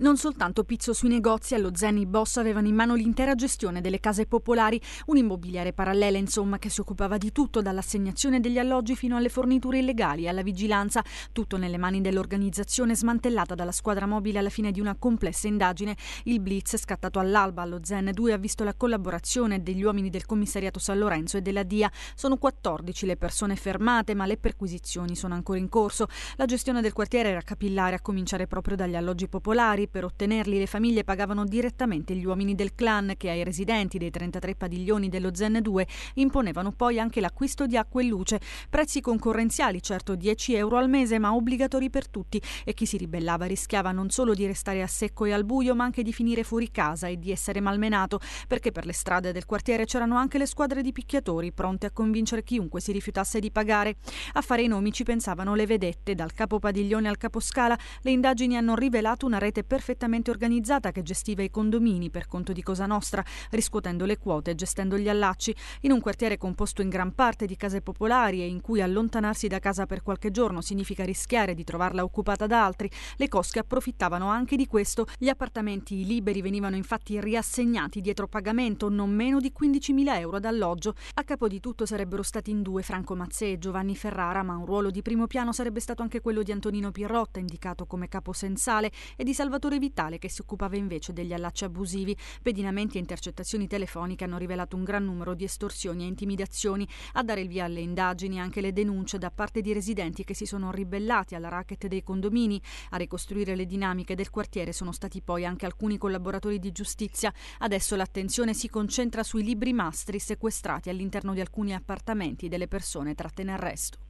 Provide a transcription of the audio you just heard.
Non soltanto Pizzo sui negozi, allo Zeni Boss avevano in mano l'intera gestione delle case popolari, un immobiliare parallelo insomma che si occupava di tutto, dall'assegnazione degli alloggi fino alle forniture illegali, alla vigilanza, tutto nelle mani dell'organizzazione smantellata dalla squadra mobile alla fine di una complessa indagine. Il blitz scattato all'alba allo Zen 2 ha visto la collaborazione degli uomini del commissariato San Lorenzo e della DIA. Sono 14 le persone fermate, ma le perquisizioni sono ancora in corso. La gestione del quartiere era capillare a cominciare proprio dagli alloggi popolari, per ottenerli le famiglie pagavano direttamente gli uomini del clan che ai residenti dei 33 padiglioni dello Zen 2 imponevano poi anche l'acquisto di acqua e luce, prezzi concorrenziali, certo 10 euro al mese, ma obbligatori per tutti e chi si ribellava rischiava non solo di restare a secco e al buio, ma anche di finire fuori casa e di essere malmenato, perché per le strade del quartiere c'erano anche le squadre di picchiatori pronte a convincere chiunque si rifiutasse di pagare. A fare i nomi ci pensavano le vedette, dal capo padiglione al caposcala, le indagini hanno rivelato una rete perfetta perfettamente organizzata che gestiva i condomini per conto di Cosa Nostra, riscuotendo le quote e gestendo gli allacci. In un quartiere composto in gran parte di case popolari e in cui allontanarsi da casa per qualche giorno significa rischiare di trovarla occupata da altri, le cosche approfittavano anche di questo. Gli appartamenti liberi venivano infatti riassegnati dietro pagamento non meno di 15.000 euro d'alloggio. A capo di tutto sarebbero stati in due Franco Mazzè e Giovanni Ferrara, ma un ruolo di primo piano sarebbe stato anche quello di Antonino Pirrotta, indicato come capo sensale, e di Salvatore Salvatore Vitale che si occupava invece degli allacci abusivi. Pedinamenti e intercettazioni telefoniche hanno rivelato un gran numero di estorsioni e intimidazioni. A dare il via alle indagini anche le denunce da parte di residenti che si sono ribellati alla racket dei condomini. A ricostruire le dinamiche del quartiere sono stati poi anche alcuni collaboratori di giustizia. Adesso l'attenzione si concentra sui libri mastri sequestrati all'interno di alcuni appartamenti delle persone tratte in arresto.